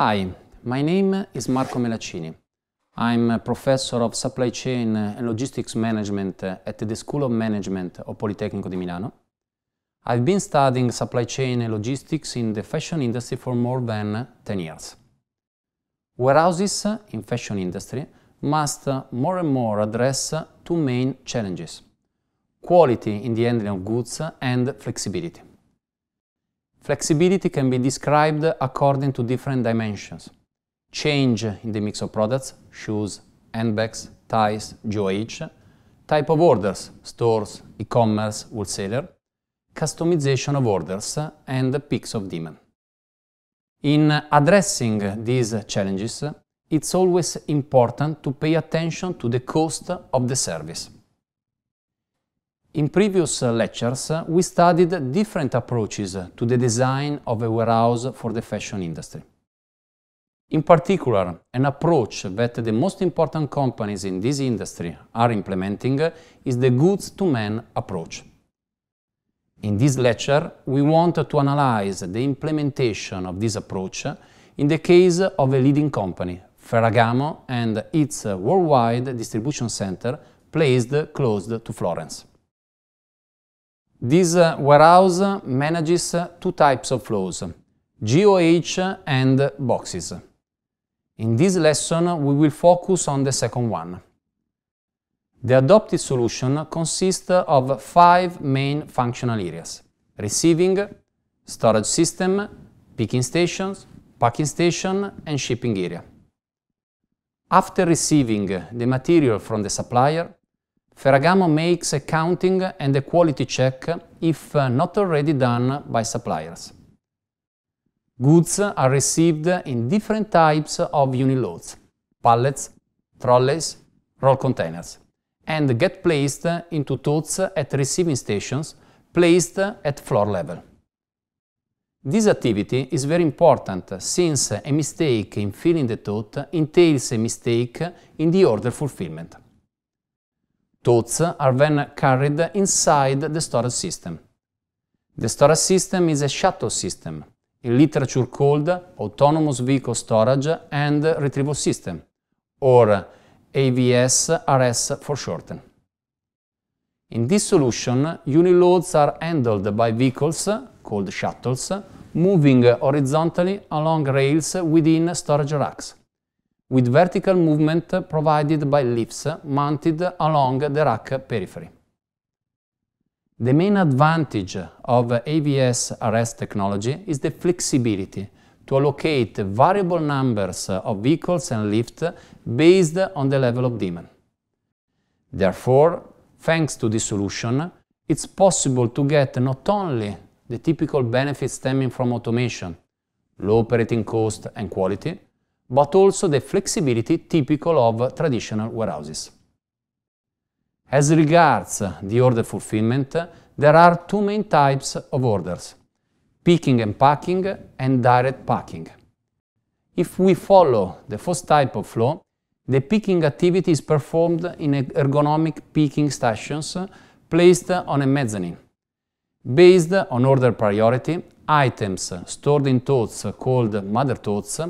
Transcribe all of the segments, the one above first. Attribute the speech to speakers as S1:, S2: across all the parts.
S1: Hi, my name is Marco Melaccini. I'm a professor of supply chain and logistics management at the School of Management of Politecnico di Milano. I've been studying supply chain and logistics in the fashion industry for more than 10 years. Warehouses in fashion industry must more and more address two main challenges, quality in the handling of goods and flexibility. Flexibility can be described according to different dimensions. Change in the mix of products, shoes, handbags, ties, GOH, type of orders, stores, e-commerce, wholesaler, customization of orders, and peaks of demand. In addressing these challenges, it's always important to pay attention to the cost of the service. In previous uh, lectures, uh, we studied different approaches to the design of a warehouse for the fashion industry. In particular, an approach that the most important companies in this industry are implementing is the goods-to-man approach. In this lecture, we want to analyze the implementation of this approach in the case of a leading company, Ferragamo and its uh, worldwide distribution center placed close to Florence. This uh, warehouse manages two types of flows, GOH and boxes. In this lesson, we will focus on the second one. The adopted solution consists of five main functional areas. Receiving, storage system, picking stations, packing station and shipping area. After receiving the material from the supplier, Ferragamo makes accounting and a quality check if uh, not already done by suppliers. Goods are received in different types of unit loads, pallets, trolleys, roll containers, and get placed into totes at receiving stations placed at floor level. This activity is very important since a mistake in filling the tote entails a mistake in the order fulfillment. Thoughts are then carried inside the storage system. The storage system is a shuttle system, in literature called Autonomous Vehicle Storage and Retrieval System, or AVS-RS for short. In this solution, uniloads are handled by vehicles, called shuttles, moving horizontally along rails within storage racks with vertical movement provided by lifts mounted along the rack periphery. The main advantage of AVS RS technology is the flexibility to allocate variable numbers of vehicles and lifts based on the level of demand. Therefore, thanks to this solution, it's possible to get not only the typical benefits stemming from automation, low operating cost and quality, but also the flexibility typical of traditional warehouses. As regards the order fulfillment, there are two main types of orders, picking and packing and direct packing. If we follow the first type of flow, the picking activity is performed in ergonomic picking stations placed on a mezzanine. Based on order priority, items stored in totes called mother totes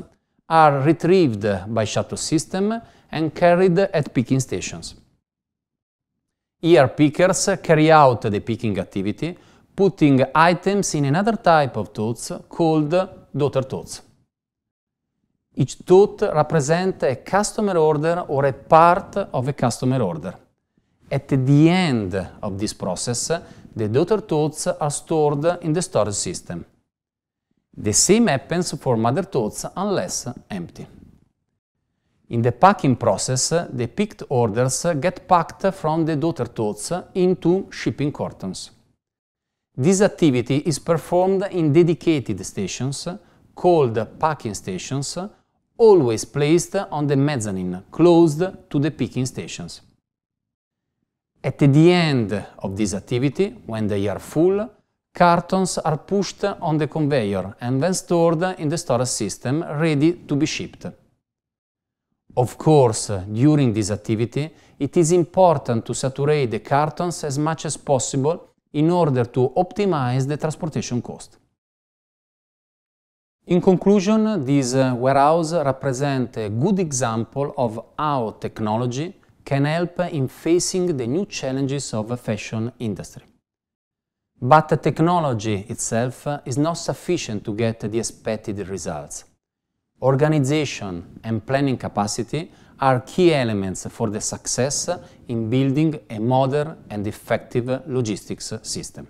S1: are retrieved by shuttle system and carried at picking stations. Ear pickers carry out the picking activity, putting items in another type of tote called daughter totes. Each tote represents a customer order or a part of a customer order. At the end of this process, the daughter totes are stored in the storage system. The same happens for mother tots unless empty. In the packing process, the picked orders get packed from the daughter tots into shipping cartons. This activity is performed in dedicated stations, called packing stations, always placed on the mezzanine, closed to the picking stations. At the end of this activity, when they are full, Cartons are pushed on the conveyor and then stored in the storage system ready to be shipped. Of course, during this activity, it is important to saturate the cartons as much as possible in order to optimize the transportation cost. In conclusion, this uh, warehouse represents a good example of how technology can help in facing the new challenges of the fashion industry. But the technology itself uh, is not sufficient to get the expected results. Organization and planning capacity are key elements for the success in building a modern and effective logistics system.